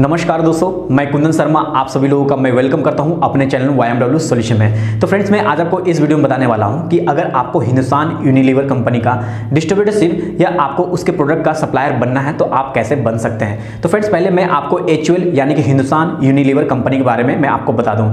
नमस्कार दोस्तों मैं कुंदन शर्मा आप सभी लोगों का मैं वेलकम करता हूं अपने चैनल वाई एम सोल्यूशन में तो फ्रेंड्स मैं आज आपको इस वीडियो में बताने वाला हूं कि अगर आपको हिंदुस्तान यूनिलीवर कंपनी का डिस्ट्रीब्यूटरशिप या आपको उसके प्रोडक्ट का सप्लायर बनना है तो आप कैसे बन सकते हैं तो फ्रेंड्स पहले मैं आपको एच यानी कि हिंदुस्तान यूनिलीवर कंपनी के बारे में मैं आपको बता दूँ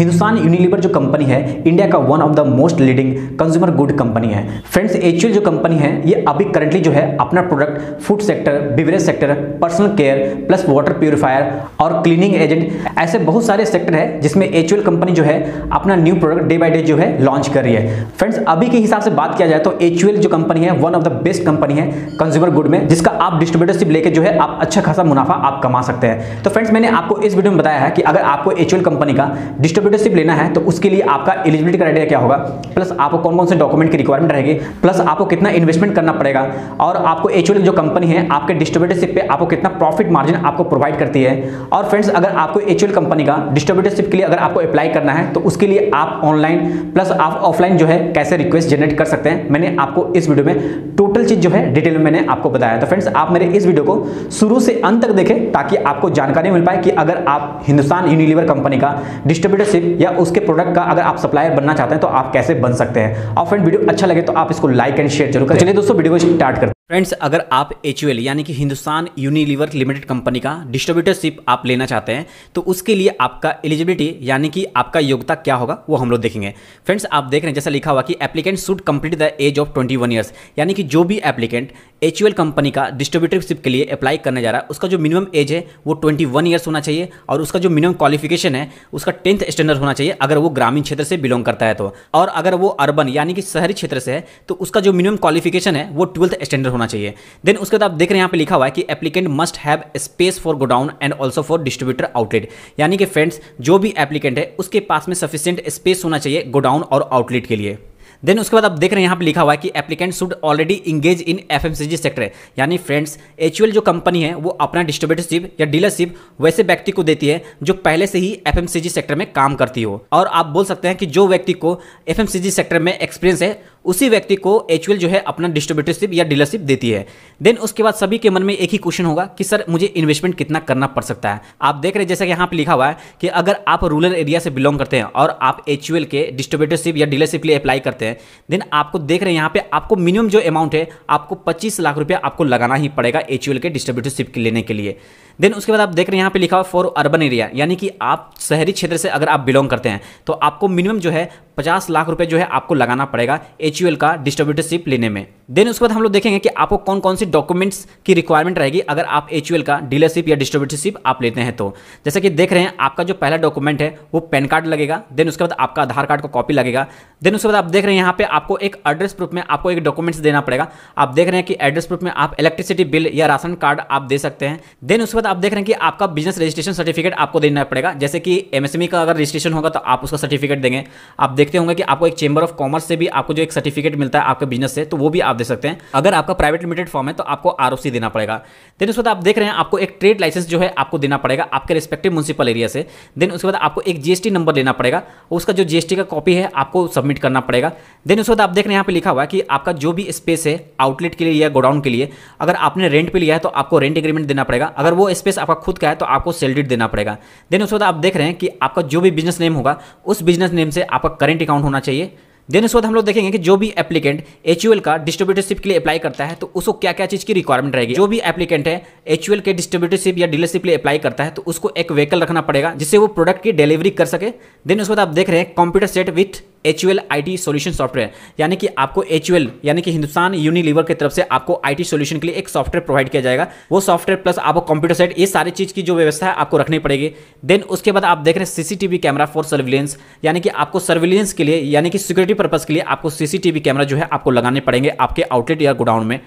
हिंदुस्तान यूनिलीवर जो कंपनी है इंडिया का one of the most leading consumer good company है फ्रेंड्स एच जो कंपनी है ये अभी करंटली जो है अपना product food sector beverage sector personal care plus water purifier amplifier और क्लीनिंग एजेंट ऐसे बहुत सारे सेक्टर है जिसमें एच कंपनी जो है अपना new product day by day जो है लॉन्च कर रही है फ्रेंड्स अभी के हिसाब से बात किया जाए तो एच जो कंपनी है one of the best company है कंज्यूमर गुड में जिसका आप डिस्ट्रीब्यूटरशिप लेकर जो है आप अच्छा खासा मुनाफा आप कमा सकते हैं तो फ्रेंड्स मैंने आपको इस वीडियो में बताया है कि अगर आपको एच कंपनी का डिस्ट्रीब्यूटरशिप लेना है तो उसके लिए आपका एलिजिबिलिटी क्राइटेरिया क्या होगा प्लस आपको कौन कौन से डॉक्यूमेंट की रिक्वायरमेंट रहेगी प्लस आपको कितना इन्वेस्टमेंट करना पड़ेगा और आपको एच जो कंपनी है आपके डिस्ट्रीब्यूटरशिप पर आपको कितना प्रॉफिट मार्जिन आपको प्रोवाइड करती है सकती है और फ्रेंड्स अगर आपको एच कंपनी का डिस्ट्रीब्यूटरशिप के लिए अगर आपको अप्लाई करना है तो उसके लिए आप ऑनलाइन प्लस आप ऑफलाइन जो है कैसे रिक्वेस्ट जनरेट कर सकते हैं मैंने आपको इस वीडियो में टोटल चीज़ जो है डिटेल में मैंने आपको बताया तो फ्रेंड्स आप मेरे इस वीडियो को शुरू से अंत तक देखें ताकि आपको जानकारी मिल पाए कि अगर आप हिंदुस्तान यूनिलीवर कंपनी का डिस्ट्रीब्यूटरशिप या उसके प्रोडक्ट का अगर आप सप्लायर बनना चाहते हैं तो आप कैसे बन सकते हैं और फ्रेंड वीडियो अच्छा लगे तो आप इसको लाइक एंड शेयर जरूर करें चलिए दोस्तों वीडियो को स्टार्ट करते हैं फ्रेंड्स अगर आप एच यानी कि हिंदुस्तान यूनिलीवर लिमिटेड कंपनी का डिस्ट्रीब्यूटरशिप आप लेना चाहते हैं तो उसके लिए आपका एलिजिबिलिटी यानी कि आपका योग्यता क्या होगा वो हम लोग देखेंगे फ्रेंड्स आप देख रहे हैं जैसा लिखा हुआ कि applicant should complete the age of 21 one years यानी कि जो भी एप्लीकेंट एच कंपनी का डिस्ट्रीब्यूटरशिप के लिए अप्लाई करने जा रहा है उसका जो मिनिमम एज है वो ट्वेंटी वन होना चाहिए और उसका जो मिनिमम क्वालिफिकेशन है उसका टेंथ स्टैंडर्ड होना चाहिए अगर वो ग्रामीण क्षेत्र से बिलोंग करता है तो और अगर वो अर्बन यानी कि शहरी क्षेत्र से है तो उसका जो मिनिमम क्वालिफिकेशन है वो ट्वेल्थ स्टैंडर्ड होना चाहिए देन उसके बाद आप देख रहे हैं यहाँ पे लिखा हुआ है कि applicant must have space for godown and also for distributor outlet यानी कि फ्रेंड्स जो भी एप्लीकेंट है उसके पास में सफिशियंट स्पेस होना चाहिए गोडाउन और आउटलेट के लिए देन उसके बाद आप देख रहे हैं यहाँ पे लिखा हुआ है कि applicant should already engage in F sector यानी फ्रेंड्स एच जो कंपनी है वो अपना डिस्ट्रीब्यूटरशिप या डीलरशिप वैसे व्यक्ति को देती है जो पहले से ही एफ सेक्टर में काम करती हो और आप बोल सकते हैं कि जो व्यक्ति को एफ सेक्टर में एक्सपीरियंस है उसी व्यक्ति को एच जो है अपना डिस्ट्रीब्यूटरशिप या डीलरशिप देती है देन उसके बाद सभी के मन में एक ही क्वेश्चन होगा कि सर मुझे इन्वेस्टमेंट कितना करना पड़ सकता है आप देख रहे हैं जैसा कि यहाँ पर लिखा हुआ है कि अगर आप रूरल एरिया से बिलोंग करते हैं और आप एच के डिस्ट्रीब्यूटरशिप या डीलरशिप लिए अप्लाई करते हैं देन आपको देख रहे हैं यहाँ पर आपको मिनिमम जो अमाउंट है आपको पच्चीस लाख रुपया आपको लगाना ही पड़ेगा एच के डिस्ट्रीब्यूटरशिप लेने के लिए देन उसके बाद आप देख रहे हैं यहाँ पे लिखा हुआ फॉर अर्बन एरिया यानी कि आप शहरी क्षेत्र से अगर आप बिलोंग करते हैं तो आपको मिनिमम जो है पचास लाख रुपए जो है आपको लगाना पड़ेगा एच का डिस्ट्रीब्यूटरशिप लेने में देन उसके बाद हम लोग देखेंगे कि आपको कौन कौन सी डॉक्यूमेंट्स की रिक्वायरमेंट रहेगी अगर आप एच का डीलरशिप या डिस्ट्रीब्यूटरशिप आप लेते हैं तो जैसे कि देख रहे हैं आपका जो पहला डॉक्यूमेंट है वो पैन कार्ड लगेगा देन उसके बाद आपका आधार कार्ड का कॉपी लगेगा देन उसके बाद आप देख रहे हैं यहाँ पे आपको एक एड्रेस प्रूफ में आपको एक डॉक्यूमेंट्स देना पड़ेगा आप देख रहे हैं कि एड्रेस प्रूफ में आप इलेक्ट्रिसिटी बिल या राशन कार्ड आप दे सकते हैं देन उसके बाद आप देख रहे हैं कि आपका बिजनेस रजिस्ट्रेशन सर्टिफिकेट आपको देना पड़ेगा जैसे कि एमएसएमई e का अगर रजिस्ट्रेशन होगा तो आप उसका सर्टिफिकेट देंगे आप देखते होंगे कि आपको एक चेंबर ऑफ कॉमर्स से भी आपको जो एक सर्टिफिकेट मिलता है आपके बिजनेस से तो वो भी आप दे सकते हैं अगर आपका प्राइवेट लिमिटेड फॉर्म है तो आपको आर देना पड़ेगा देन उसके बाद आप देख रहे हैं आपको एक ट्रेड लाइसेंस जो है आपको देना पड़ेगा आपके रिस्पेक्टिव म्यूनसिपल एरिया से देन उसके बाद आपको एक जीएसटी नंबर लेना पड़ेगा उसका जो जीएसटी का कॉपी है आपको सबमिट करना पड़ेगा देन उसके बाद आप देख रहे हैं यहाँ पर लिखा हुआ है कि आपका जो भी स्पेस है आउटलेट के लिए या गोडाउन के लिए अगर आपने रेंट पर लिया है तो आपको रेंट एग्रीमेंट देना पड़ेगा अगर वो स्पेस आपका खुद का है तो आपको सेल देना पड़ेगा देन उसके बाद आप देख रहे हैं कि आपका जो भी बिजनेस नेम होगा उस बिजनेस नेम से आपका करेंट अकाउंट होना चाहिए देन उसके बाद हम लोग देखेंगे कि जो भी एप्लीकेंट एच का डिस्ट्रीब्यूटरशिप के लिए अप्लाई करता है तो उसको क्या क्या चीज़ की रिक्वायरमेंट रहेगी जो भी एप्लीकेंट है एच के डिस्ट्रीब्यूटरशिप या डीलरशिप के लिए अप्लाई करता है तो उसको एक व्हीकल रखना पड़ेगा जिससे वो प्रोडक्ट की डिलीवरी कर सके देन उसके बाद आप देख रहे हैं computer set with H U L I T solution software यानी कि आपको एच यू एल यानी कि हिंदुस्तान यूनिलीवर की तरफ से आपको आई टी सोल्यूशन के लिए एक सॉफ्टवेयर प्रोवाइड किया जाएगा वो सॉफ्टवेयर प्लस आपको कंप्यूटर सेट ये सारी चीज़ की जो व्यवस्था है आपको रखनी पड़ेगी देन उसके बाद आप देख रहे हैं सीसीटीवी कैमरा फॉर सर्विलेंस यानी कि आपको सर्विलेंस के लिए यानी कि सिक्योरिटी पर्पज़ के लिए आपको सीसीटीवी कैमरा जो है आपको लगाने पड़ेंगे आपके आउटलेट या गोडाउन में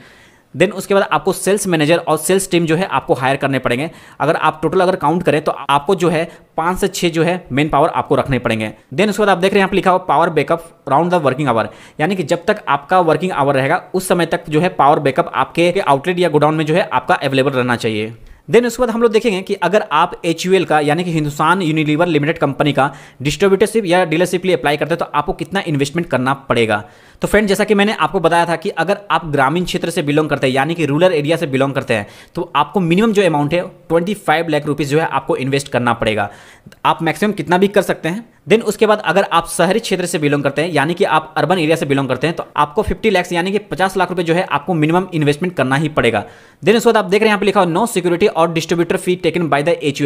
देन उसके बाद आपको सेल्स मैनेजर और सेल्स टीम जो है आपको हायर करने पड़ेंगे अगर आप टोटल अगर काउंट करें तो आपको जो है पाँच से छः जो है मेन पावर आपको रखने पड़ेंगे देन उसके बाद आप देख रहे हैं यहाँ पर लिखा हुआ power backup round the working hour यानी कि जब तक आपका वर्किंग आवर रहेगा उस समय तक जो है पावर बैकअप आपके आउटलेट या गोडाउन में जो है आपका अवेलेबल रहना चाहिए देन उसके बाद हम लोग देखेंगे कि अगर आप एच का यानी कि हिंदुस्तान यूनिलीवर लिमिटेड कंपनी का डिस्ट्रीब्यूटरशिप या डीलरशिप लिए अप्लाई करते हैं तो आपको कितना इन्वेस्टमेंट करना पड़ेगा तो फ्रेंड जैसा कि मैंने आपको बताया था कि अगर आप ग्रामीण क्षेत्र से बिलोंग करते हैं यानी कि रूरल एरिया से बिलोंग करते हैं तो आपको मिनिमम जो अमाउंट है ट्वेंटी फाइव लाख रुपीज़ जो है आपको इन्वेस्ट करना पड़ेगा आप मैक्सिमम कितना भी कर सकते हैं देन उसके बाद अगर आप शहरी क्षेत्र से बिलोंग करते हैं यानी कि आप अर्बन एरिया से बिलोंग करते हैं तो आपको 50 लैक्स यानी कि 50 लाख रुपए जो है आपको मिनिमम इन्वेस्टमेंट करना ही पड़ेगा देन उसके बाद आप देख रहे हैं यहाँ पे लिखा हो नो सिक्योरिटी और distributor fee taken by the H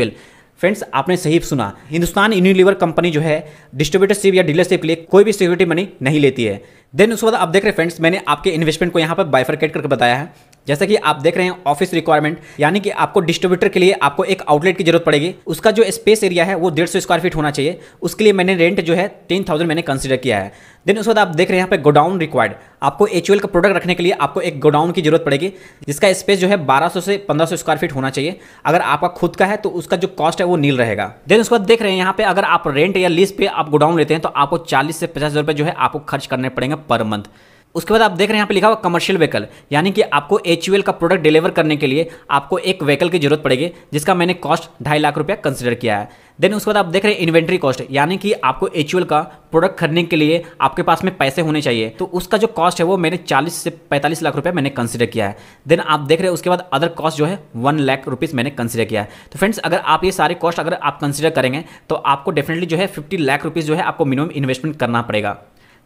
friends आपने सही सुना हिंदुस्तान यूनिलीवर कंपनी जो है डिस्ट्रीब्यूटरशिप या डीलरशिप के लिए कोई भी सिक्योरिटी मनी नहीं लेती है देन उसके बाद आप देख रहे हैं फ्रेंड्स मैंने आपके इन्वेस्टमेंट को यहाँ पर बाइफरकेट करके बताया है जैसे कि आप देख रहे हैं ऑफिस रिक्वायरमेंट यानी कि आपको डिस्ट्रीब्यूटर के लिए आपको एक आउटलेट की जरूरत पड़ेगी उसका जो स्पेस एरिया है वो डेढ़ सौ स्क्वायर फीट होना चाहिए उसके लिए मैंने रेंट जो है टेन थाउजेंड मैंने कंसिडर किया है देन उसके बाद आप देख रहे हैं यहाँ पे गोडाउन रिक्वायर्ड आपको एच का प्रोडक्ट रखने के लिए आपको एक गोडाउन की जरूरत पड़ेगी जिसका स्पेस जो है 1200 से 1500 स्क्वायर फीट होना चाहिए अगर आपका खुद का है तो उसका जो कॉस्ट है वो नील रहेगा देन उसके बाद देख रहे हैं यहाँ पे अगर आप रेंट या लीज पे आप गोडाउन लेते हैं तो आपको चालीस से पचास हज़ार जो है आपको खर्च करने पड़ेंगे पर मंथ उसके बाद आप देख रहे हैं यहाँ पे लिखा हुआ कमर्शियल व्हीकल यानी कि आपको एच का प्रोडक्ट डिलीवर करने के लिए आपको एक व्हीकल की जरूरत पड़ेगी जिसका मैंने कॉस्ट ढाई लाख रुपया कंसिडर किया है देन उसके बाद आप देख रहे हैं इन्वेंट्री कॉस्ट यानी कि आपको एच का प्रोडक्ट खरीदने के लिए आपके पास में पैसे होने चाहिए तो उसका जो कॉस्ट है वो मैंने 40 से 45 लाख रुपया मैंने कंसिडर किया है देन आप देख रहे हैं उसके बाद अदर कॉस्ट जो है वन लाख रुपीज़ मैंने कंसिडर किया है तो फ्रेंड्स अगर आप ये सारे कॉस्ट अगर आप कंसिडर करेंगे तो आपको डेफिनेटली जो है फिफ्टी लाख रुपीज़ जो है आपको मिनिमम इन्वेस्टमेंट करना पड़ेगा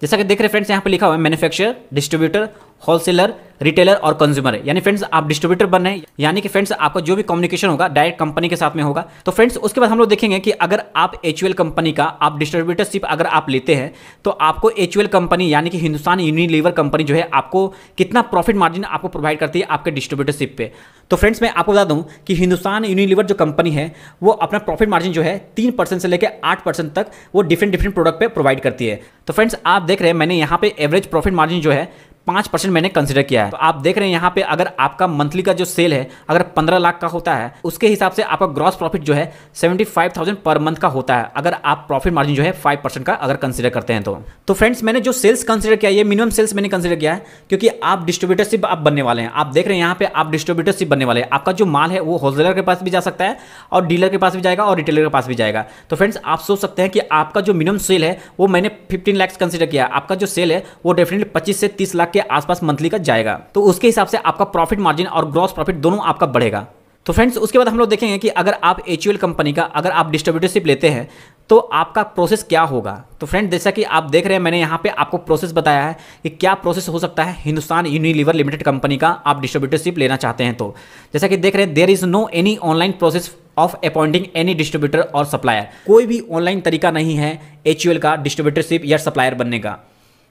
जैसा कि देख रहे फ्रेंड्स यहाँ पर लिखा हुआ है मैन्युफैक्चर डिस्ट्रीब्यूटर होलसेलर रिटेलर और कंज्यूमर है यानी फ्रेंड्स आप डिस्ट्रीब्यूटर बन रहे हैं यानी कि फ्रेंड्स आपका जो भी कम्युनिकेशन होगा डायरेक्ट कंपनी के साथ में होगा तो फ्रेंड्स उसके बाद हम लोग देखेंगे कि अगर आप एच कंपनी का आप डिस्ट्रीब्यूटरशिप अगर आप लेते हैं तो आपको एच कंपनी यानी कि हिंदुस्तान यूनिलीवर कंपनी जो है आपको कितना प्रॉफिट मार्जिन आपको प्रोवाइड करती है आपके डिस्ट्रीब्यूटरशिप पर तो फ्रेंड्स मैं आपको बता दूं कि हिंदुस्तान यूनिलीवर जो कंपनी है वो अपना प्रॉफिट मार्जिन जो है तीन परसेंट से लेकर आठ परसेंट तक वो डिफरेंट डिफरेंट प्रोडक्ट पे प्रोवाइड करती है तो फ्रेंड्स आप देख रहे हैं मैंने यहाँ पे एवरेज प्रॉफिट मार्जिन जो है पाँच परसेंट मैंने कंसिडर किया है तो आप देख रहे हैं यहाँ पे अगर आपका मंथली का जो सेल है अगर पंद्रह लाख का होता है उसके हिसाब से आपका ग्रॉस प्रॉफिट जो है seventy five thousand per month का होता है अगर आप प्रॉफिट मार्जिन जो है फाइव परसेंट का अगर कंसिडर करते हैं तो तो फ्रेंड्स मैंने जो सेल्स कंसिडर किया ये मिनिमम सेल्स मैंने कंसिडर किया है क्योंकि आप डिस्ट्रीब्यूटरशिप आप बनने वाले हैं आप देख रहे हैं यहाँ पे आप डिस्ट्रीब्यूटरशिप बनने वाले हैं आपका जो माल है वो होलसेलर के पास भी जा सकता है और डीलर के पास भी जाएगा और रिटेलर के पास भी जाएगा तो फ्रेंड्स आप सोच सकते हैं कि आपका जो मिनिमम सेल है वो मैंने फिफ्टीन लैक्स कंसिडर किया आपका जो सेल है वो डेफिनेटली पच्चीस से तीस लाख लाख के आसपास मंथली का जाएगा तो उसके हिसाब से आपका प्रॉफिट मार्जिन और ग्रॉस प्रॉफिट दोनों आपका बढ़ेगा तो फ्रेंड्स उसके बाद हम लोग देखेंगे कि अगर आप एच कंपनी का अगर आप डिस्ट्रीब्यूटरशिप लेते हैं तो आपका प्रोसेस क्या होगा तो फ्रेंड जैसा कि आप देख रहे हैं मैंने यहाँ पे आपको प्रोसेस बताया है कि क्या प्रोसेस हो सकता है हिंदुस्तान यूनिलीवर लिमिटेड कंपनी का आप डिस्ट्रीब्यूटरशिप लेना चाहते हैं तो जैसा कि देख रहे हैं there is no any online process of appointing any distributor और सप्लायर कोई भी ऑनलाइन तरीका नहीं है एच का डिस्ट्रीब्यूटरशिप या सप्लायर बनने का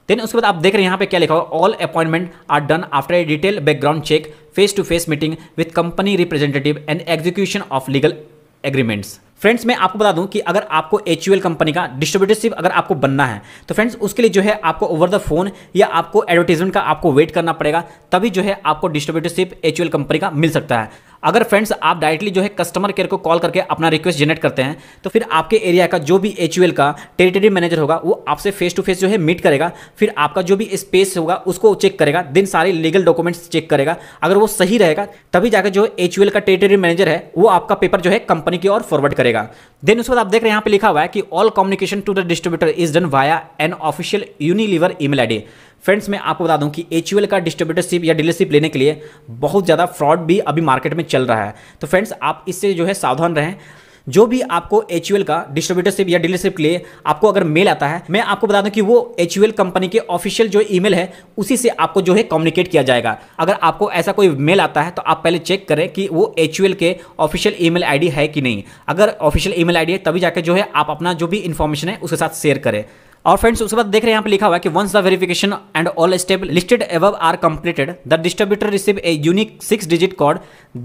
देन उसके बाद आप देख रहे हैं यहाँ पे क्या लिखा हुआ all appointment are done after a detail background check face to face meeting with company representative and execution of legal agreements friends मैं आपको बता दूं कि अगर आपको एच कंपनी का डिस्ट्रीब्यूटरशिप अगर आपको बनना है तो फ्रेंड्स उसके लिए जो है आपको ओवर द फोन या आपको एडवर्टीजमेंट का आपको वेट करना पड़ेगा तभी जो है आपको डिस्ट्रीब्यूटरशिप एच कंपनी का मिल सकता है अगर फ्रेंड्स आप डायरेक्टली जो है कस्टमर केयर को कॉल करके अपना रिक्वेस्ट जनरेट करते हैं तो फिर आपके एरिया का जो भी एच का टेरिटरी मैनेजर होगा वो आपसे फेस टू फेस जो है मीट करेगा फिर आपका जो भी स्पेस होगा उसको चेक करेगा दिन सारे लीगल डॉक्यूमेंट्स चेक करेगा अगर वो सही रहेगा तभी जाकर जो एच का टेरिटरी मैनेजर है वो आपका पेपर जो है कंपनी की ओर फॉरवर्ड करेगा देन उसके बाद आप देख रहे हैं यहाँ पे लिखा हुआ है कि all communication to the distributor is done via an official Unilever email ID friends मैं आपको बता दूं कि एच का डिस्ट्रीब्यूटरशिप या डीलरशिप लेने के लिए बहुत ज़्यादा फ्रॉड भी अभी मार्केट में चल रहा है तो फ्रेंड्स आप इससे जो है सावधान रहें जो भी आपको एच का डिस्ट्रीब्यूटरशिप या डीलरशिप के लिए आपको अगर मेल आता है मैं आपको बता दूं कि वो एच कंपनी के ऑफिशियल जो ईमेल है उसी से आपको जो है कम्युनिकेट किया जाएगा अगर आपको ऐसा कोई मेल आता है तो आप पहले चेक करें कि वो एच के ऑफिशियल ईमेल आईडी है कि नहीं अगर ऑफिशियल ईमेल आईडी है तभी जाकर जो है आप अपना जो भी इन्फॉर्मेशन है उसके साथ शेयर करें और फ्रेंड्स उसके बाद देख रहे हैं यहाँ पे लिखा हुआ है कि once the verification and all step listed above are completed the distributor receive a unique six digit code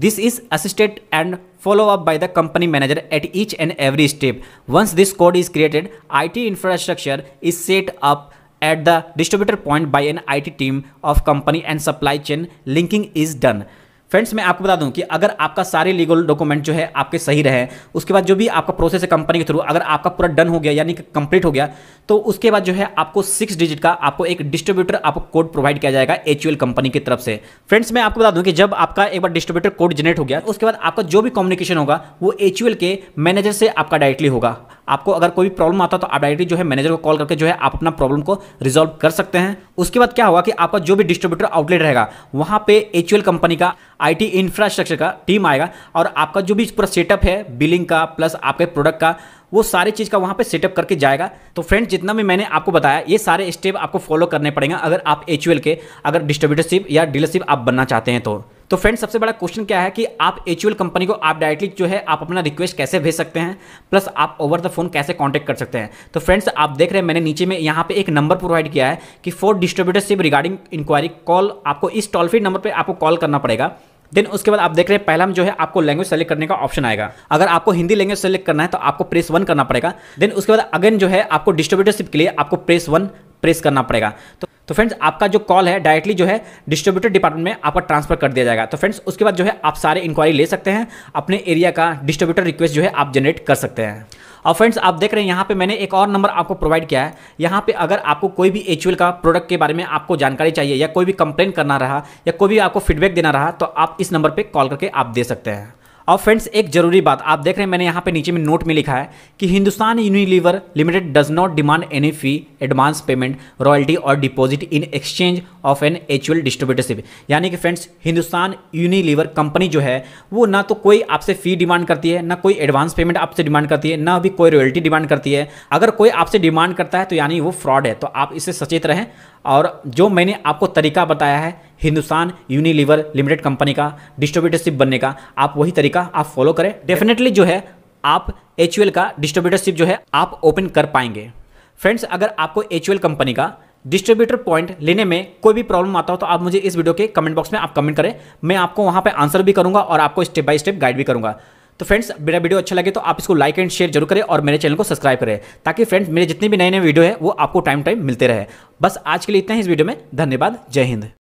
this is assisted and follow up by the company manager at each and every step once this code is created I T infrastructure is set up at the distributor point by an IT team of company and supply chain linking is done friends मैं आपको बता दूं कि अगर आपका सारे legal document जो है आपके सही रहे उसके बाद जो भी आपका प्रोसेस है कंपनी के थ्रू अगर आपका पूरा डन हो गया यानी कि कंप्लीट हो गया तो उसके बाद जो है आपको सिक्स डिजिट का आपको एक डिस्ट्रीब्यूटर आपको कोड प्रोवाइड किया जाएगा एच कंपनी की तरफ से फ्रेंड्स मैं आपको बता दूं कि जब आपका एक बार डिस्ट्रीब्यूटर कोड जनरेट हो गया उसके बाद आपका जो भी कम्युनिकेशन होगा वो एच के मैनेजर से आपका डायरेक्टली होगा आपको अगर कोई प्रॉब्लम आता तो आप डायरेक्टली जो है मैनेजर को कॉल करके जो है आप अपना प्रॉब्लम को रिजोल्व कर सकते हैं उसके बाद क्या हुआ कि आपका जो भी डिस्ट्रीब्यूटर आउटलेट रहेगा वहाँ पे एच कंपनी का आईटी इंफ्रास्ट्रक्चर का टीम आएगा और आपका जो भी पूरा सेटअप है बिलिंग का प्लस आपके प्रोडक्ट का वो सारी चीज़ का वहाँ पे सेटअप करके जाएगा तो फ्रेंड जितना भी मैंने आपको बताया ये सारे स्टेप आपको फॉलो करने पड़ेंगे अगर आप एच के अगर डिस्ट्रीब्यूटरशिप या डीलरशिप आप बनना चाहते हैं तो तो फ्रेंड्स सबसे बड़ा क्वेश्चन क्या है कि आप एच कंपनी को आप डायरेक्टली जो है आप अपना रिक्वेस्ट कैसे भेज सकते हैं प्लस आप ओवर द फोन कैसे कॉन्टेक्ट कर सकते हैं तो फ्रेंड्स आप देख रहे हैं मैंने नीचे में यहाँ पे एक नंबर प्रोवाइड किया है कि for distributorship regarding inquiry call आपको इस टोल फ्री नंबर पर आपको कॉल करना पड़ेगा देन उसके बाद आप देख रहे हैं पहला में जो है आपको लैंग्वेज सेलेक्ट करने का ऑप्शन आएगा अगर आपको हिंदी लैंग्वेज सेलेक्ट करना है तो आपको प्रेस वन करना पड़ेगा देन उसके बाद अगेन जो है आपको डिस्ट्रीब्यूटरशिप के लिए आपको प्रेस वन प्रेस करना पड़ेगा तो तो फ्रेंड्स आपका जो कॉल है डायरेक्टली जो है डिस्ट्रीब्यूटर डिपार्टमेंट में आपका ट्रांसफर कर दिया जाएगा तो फ्रेंड्स उसके बाद जो है आप सारे इंक्वायरी ले सकते हैं अपने एरिया का डिस्ट्रीब्यूटर रिक्वेस्ट जो है आप जनरेट कर सकते हैं और फ्रेंड्स आप देख रहे हैं यहाँ पे मैंने एक और नंबर आपको प्रोवाइड किया है यहाँ पे अगर आपको कोई भी एच का प्रोडक्ट के बारे में आपको जानकारी चाहिए या कोई भी कंप्लेन करना रहा या कोई भी आपको फीडबैक देना रहा तो आप इस नंबर पर कॉल करके आप दे सकते हैं और फ्रेंड्स एक जरूरी बात आप देख रहे हैं मैंने यहाँ पे नीचे में नोट में लिखा है कि Hindustan Unilever limited does not demand any fee advance payment royalty और deposit in exchange of an एचुअल डिस्ट्रीब्यूटरशिप यानी कि फ्रेंड्स हिंदुस्तान यूनिलीवर कंपनी जो है वो ना तो कोई आपसे फी डिमांड करती है ना कोई एडवांस पेमेंट आपसे डिमांड करती है ना अभी कोई रॉयल्टी डिमांड करती है अगर कोई आपसे डिमांड करता है तो यानी वो फ्रॉड है तो आप इससे सचेत रहें और जो मैंने आपको तरीका बताया है हिंदुस्तान यूनिलीवर लिमिटेड कंपनी का डिस्ट्रीब्यूटरशिप बनने का आप वही तरीका आप फॉलो करें डेफिनेटली जो है आप एच का डिस्ट्रीब्यूटरशिप जो है आप ओपन कर पाएंगे फ्रेंड्स अगर आपको एच कंपनी का डिस्ट्रीब्यूटर पॉइंट लेने में कोई भी प्रॉब्लम आता हो तो आप मुझे इस वीडियो के कमेंट बॉक्स में आप कमेंट करें मैं आपको वहाँ पे आंसर भी करूँगा और आपको स्टेप बाय स्टेप गाइड भी करूँगा तो फ्रेंड्स मेरा वीडियो अच्छा लगे तो आप इसको लाइक एंड शेयर जरूर करें और मेरे चैनल को सब्सक्राइब करें ताकि फ्रेंड्स मेरे जितने भी नए नए वीडियो है वो आपको टाइम टाइम मिलते रहे बस आज के लिए इतना ही इस वीडियो में धन्यवाद जय हिंद